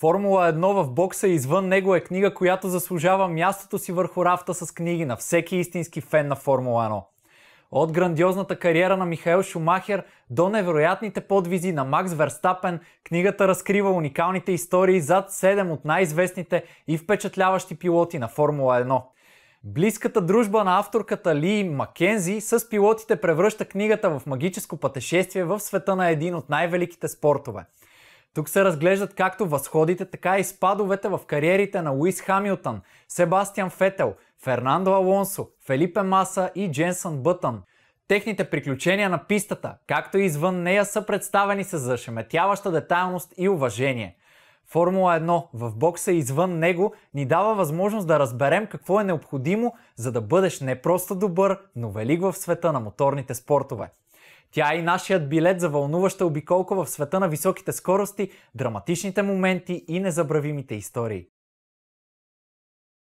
Формула 1 в бокса и извън него е книга, която заслужава мястото си върху рафта с книги на всеки истински фен на Формула 1. От грандиозната кариера на Михаил Шумахер до невероятните подвизи на Макс Верстапен, книгата разкрива уникалните истории зад 7 от най-известните и впечатляващи пилоти на Формула 1. Близката дружба на авторката Ли Маккензи с пилотите превръща книгата в магическо пътешествие в света на един от най-великите спортове – тук се разглеждат както възходите, така и спадовете в кариерите на Луис Хамилтън, Себастиан Фетел, Фернандо Алонсо, Фелипе Маса и Дженсън Бътън. Техните приключения на пистата, както и извън нея, са представени с зашеметяваща детайлност и уважение. Формула 1 в бокса и извън него ни дава възможност да разберем какво е необходимо, за да бъдеш не просто добър, но велик в света на моторните спортове. Тя е и нашият билет за вълнуваща обиколка в света на високите скорости, драматичните моменти и незабравимите истории.